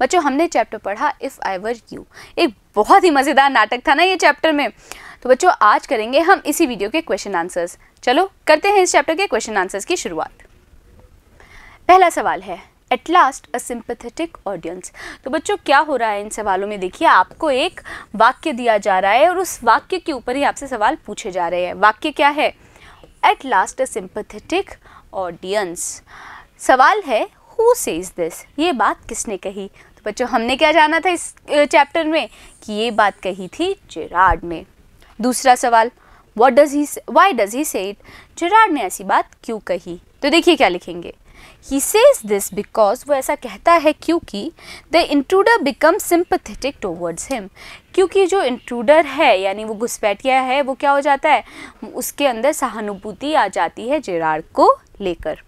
बच्चों हमने चैप्टर पढ़ा इफ़ आई वर यू एक बहुत ही मज़ेदार नाटक था ना ये चैप्टर में तो बच्चों आज करेंगे हम इसी वीडियो के क्वेश्चन आंसर्स चलो करते हैं इस चैप्टर के क्वेश्चन आंसर्स की शुरुआत पहला सवाल है at last a sympathetic audience तो बच्चों क्या हो रहा है इन सवालों में देखिए आपको एक वाक्य दिया जा रहा है और उस वाक्य के ऊपर ही आपसे सवाल पूछे जा रहे हैं वाक्य क्या है at last a sympathetic audience सवाल है हु सेज दिस ये बात किसने कही बच्चों हमने क्या जाना था इस चैप्टर में कि ये बात कही थी जेराड ने दूसरा सवाल what does he why does he say it Gerrard ने ऐसी बात क्यों कही तो देखिए क्या लिखेंगे ही सेज दिस बिकॉज वो ऐसा कहता है क्योंकि the intruder become sympathetic towards him क्योंकि जो इंट्रूडर है यानी वो घुसपैठिया है वो क्या हो जाता है उसके अंदर सहानुभूति आ जाती है जेराड को लेकर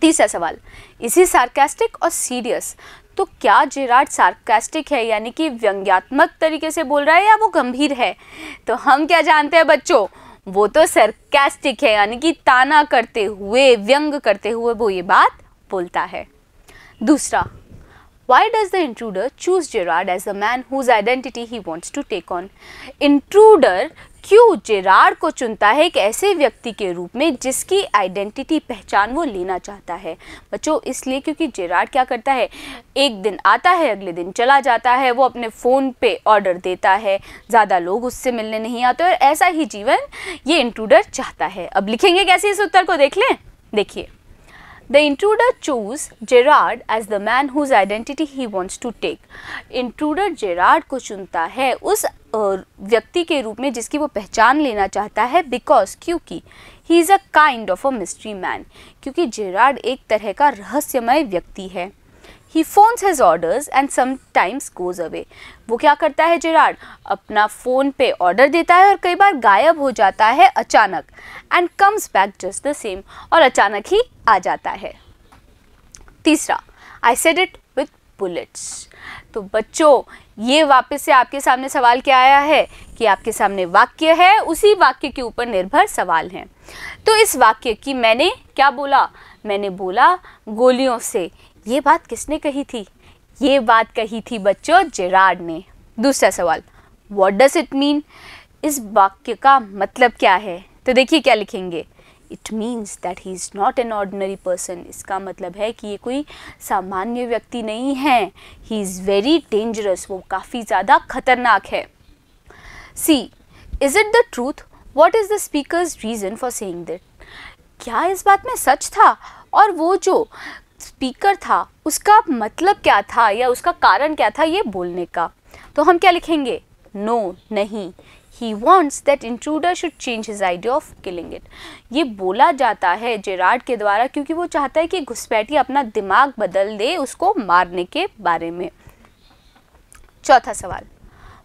तीसरा सवाल इसी सार्केस्टिक और सीरियस तो क्या जेराड सार्कास्टिक है यानी कि व्यंग्यात्मक तरीके से बोल रहा है या वो गंभीर है तो हम क्या जानते हैं बच्चों वो तो सर्कैस्टिक है यानी कि ताना करते हुए व्यंग करते हुए वो ये बात बोलता है दूसरा Why does the intruder choose Gerard as the man whose identity he wants to take on? Intruder क्यों जेराड को चुनता है एक ऐसे व्यक्ति के रूप में जिसकी आइडेंटिटी पहचान वो लेना चाहता है बच्चों इसलिए क्योंकि जेराड क्या करता है एक दिन आता है अगले दिन चला जाता है वो अपने फ़ोन पे ऑर्डर देता है ज़्यादा लोग उससे मिलने नहीं आते और ऐसा ही जीवन ये इंट्रूडर चाहता है अब लिखेंगे कैसे इस उत्तर को देख लें देखिए The intruder chose Gerard as the man whose identity he wants to take. Intruder Gerard को चुनता है उस व्यक्ति के रूप में जिसकी वो पहचान लेना चाहता है बिकॉज क्योंकि he is a kind of a mystery man क्योंकि जेराड एक तरह का रहस्यमय व्यक्ति है he phones his orders and sometimes goes away वो क्या करता है जिराड अपना फ़ोन पे ऑर्डर देता है और कई बार गायब हो जाता है अचानक and comes back just the same और अचानक ही आ जाता है तीसरा I said it with bullets तो बच्चों ये वापस से आपके सामने सवाल क्या आया है कि आपके सामने वाक्य है उसी वाक्य के ऊपर निर्भर सवाल हैं तो इस वाक्य की मैंने क्या बोला मैंने बोला गोलियों से ये बात किसने कही थी ये बात कही थी बच्चों जेराड ने दूसरा सवाल वॉट डज इट मीन इस वाक्य का मतलब क्या है तो देखिए क्या लिखेंगे it means that he is not an ordinary person इसका मतलब है कि ये कोई सामान्य व्यक्ति नहीं है ही इज़ वेरी डेंजरस वो काफ़ी ज़्यादा खतरनाक है C is it the truth what is the speaker reason for saying that क्या इस बात में सच था और वो जो स्पीकर था उसका मतलब क्या था या उसका कारण क्या था ये बोलने का तो हम क्या लिखेंगे नो no, नहीं he wants that intruder should change his idea of killing it ये बोला जाता है जेराड के द्वारा क्योंकि वो चाहता है कि घुसपैठी अपना दिमाग बदल दे उसको मारने के बारे में चौथा सवाल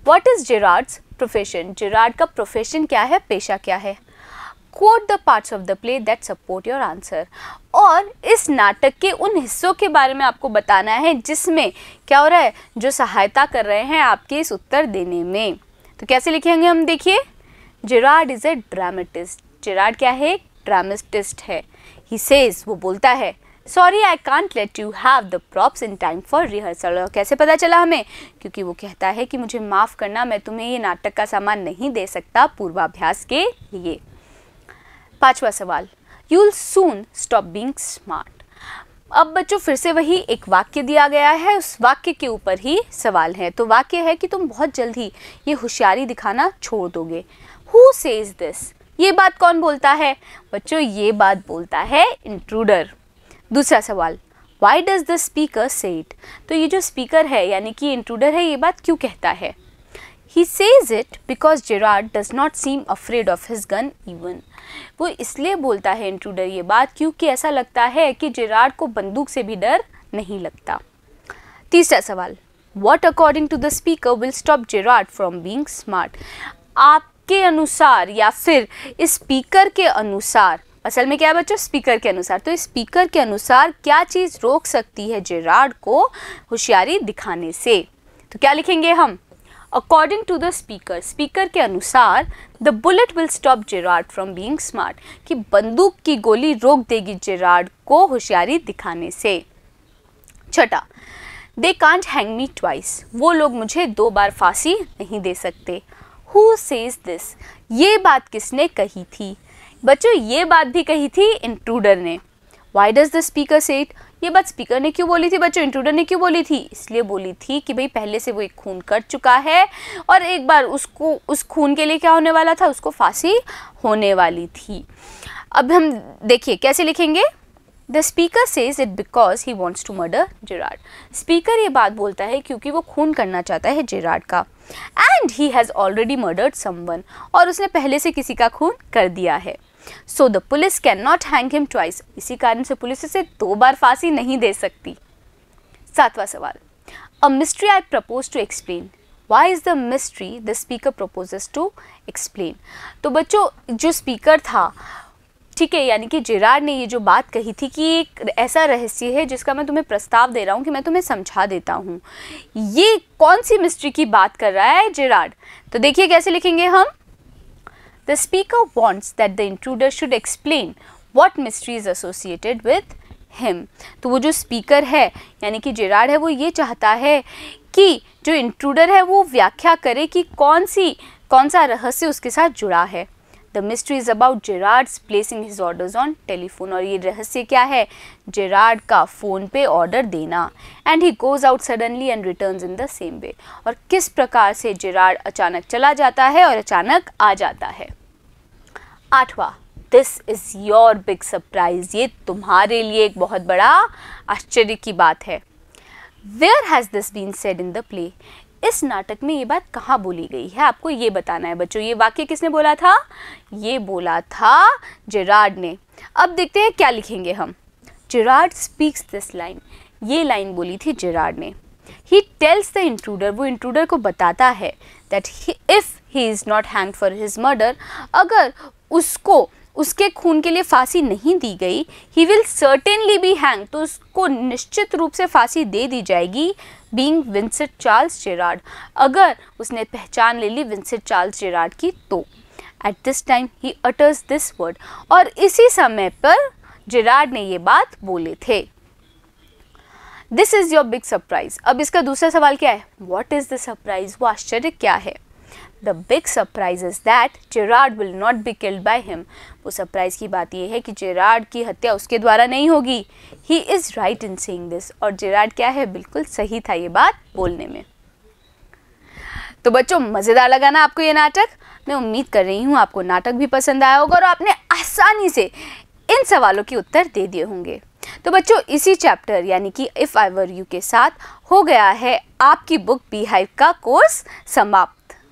what is Gerrard's profession Gerrard का प्रोफेशन क्या है पेशा क्या है quote the parts of the play that support your answer और इस नाटक के उन हिस्सों के बारे में आपको बताना है जिसमें क्या हो रहा है जो सहायता कर रहे हैं आपके इस उत्तर देने में तो कैसे लिखेंगे हम देखिए Gerrard is a dramatist Gerrard क्या है ड्रामेटिस्ट है ही सेज वो बोलता है sorry I can't let you have the props in time for rehearsal और कैसे पता चला हमें क्योंकि वो कहता है कि मुझे माफ़ करना मैं तुम्हें ये नाटक का सामान नहीं दे सकता पूर्वाभ्यास के लिए पांचवा सवाल you'll soon stop being smart अब बच्चों फिर से वही एक वाक्य दिया गया है उस वाक्य के ऊपर ही सवाल है तो वाक्य है कि तुम बहुत जल्द ही ये होशियारी दिखाना छोड़ दोगे हु सेज दिस ये बात कौन बोलता है बच्चों ये बात बोलता है इंट्रूडर दूसरा सवाल why does the speaker say it तो ये जो स्पीकर है यानी कि इंट्रूडर है ये बात क्यों कहता है he says it because Gerrard does not seem afraid of his gun even वो इसलिए बोलता है इंट्रूडर ये बात क्योंकि ऐसा लगता है कि जेराड को बंदूक से भी डर नहीं लगता तीसरा सवाल what according to the speaker will stop Gerrard from being smart आपके अनुसार या फिर स्पीकर के अनुसार असल में क्या बच्चों स्पीकर के अनुसार तो स्पीकर के अनुसार क्या चीज़ रोक सकती है जेराड को होशियारी दिखाने से तो क्या लिखेंगे हम according to the speaker speaker के अनुसार the bullet will stop Gerrard from being smart कि बंदूक की गोली रोक देगी जेराड को होशियारी दिखाने से छठा they can't hang me twice वो लोग मुझे दो बार फांसी नहीं दे सकते हु सेज दिस ये बात किसने कही थी बच्चों ये बात भी कही थी इंट्रूडर ने why does the speaker say it ये बात स्पीकर ने क्यों बोली थी बच्चों इंट्रूडर ने क्यों बोली थी इसलिए बोली थी कि भाई पहले से वो एक खून कर चुका है और एक बार उसको उस खून के लिए क्या होने वाला था उसको फांसी होने वाली थी अब हम देखिए कैसे लिखेंगे the speaker says it because he wants to murder Gerrard speaker ये बात बोलता है क्योंकि वो खून करना चाहता है जेराड का and he has already murdered someone और उसने पहले से किसी का खून कर दिया है so the police can not hang him twice इसी कारण से पुलिस इसे दो बार फांसी नहीं दे सकती सातवां सवाल a mystery I propose to explain why is the mystery the speaker proposes to explain तो बच्चों जो स्पीकर था ठीक है यानी कि जेराड ने ये जो बात कही थी कि एक ऐसा रहस्य है जिसका मैं तुम्हें प्रस्ताव दे रहा हूँ कि मैं तुम्हें समझा देता हूँ ये कौन सी मिस्ट्री की बात कर रहा है जेराड तो देखिए कैसे लिखेंगे हम The speaker wants that the intruder should explain what mystery is associated with him. तो वो जो speaker है यानी कि जेराड है वो ये चाहता है कि जो intruder है वो व्याख्या करे कि कौन सी कौन सा रहस्य उसके साथ जुड़ा है the mystery is about Gerrard's placing his orders on telephone और ये रहस्य क्या है जेराड का फ़ोन पे ऑर्डर देना and he goes out suddenly and return in the same way और किस प्रकार से जेराड अचानक चला जाता है और अचानक आ जाता है आठवा this is your big surprise ये तुम्हारे लिए एक बहुत बड़ा आश्चर्य की बात है where has this been said in the play इस नाटक में ये बात कहाँ बोली गई है आपको ये बताना है बच्चों ये वाक्य किसने बोला था ये बोला था जेराड ने अब देखते हैं क्या लिखेंगे हम जेराड स्पीक्स दिस लाइन ये लाइन बोली थी जेराड ने ही टेल्स द इंट्रूडर वो इंट्रूडर को बताता है that if he is not hang for his murder अगर उसको उसके खून के लिए फांसी नहीं दी गई he will certainly be hang तो उसको निश्चित रूप से फांसी दे दी जाएगी बींग विंसेंट चार्ल्स जेराड अगर उसने पहचान ले ली विंसेंट चार्ल्स जेराड की तो at this time he utters this word और इसी समय पर जेराड ने ये बात बोले थे this is your big surprise अब इसका दूसरा सवाल क्या है वॉट इज़ द सरप्राइज वो आश्चर्य क्या है the big surprise is that Gerrard will not be killed by him वो सरप्राइज़ की बात यह है कि जेराड की हत्या उसके द्वारा नहीं होगी he is right in saying this और जेराड क्या है बिल्कुल सही था ये बात बोलने में तो बच्चों मज़ेदार लगा ना आपको ये नाटक मैं उम्मीद कर रही हूँ आपको नाटक भी पसंद आया होगा और आपने आसानी से इन सवालों के उत्तर दे दिए होंगे तो बच्चों इसी चैप्टर यानी कि इफ़ आई वर यू के साथ हो गया है आपकी बुक बी का कोर्स समाप्त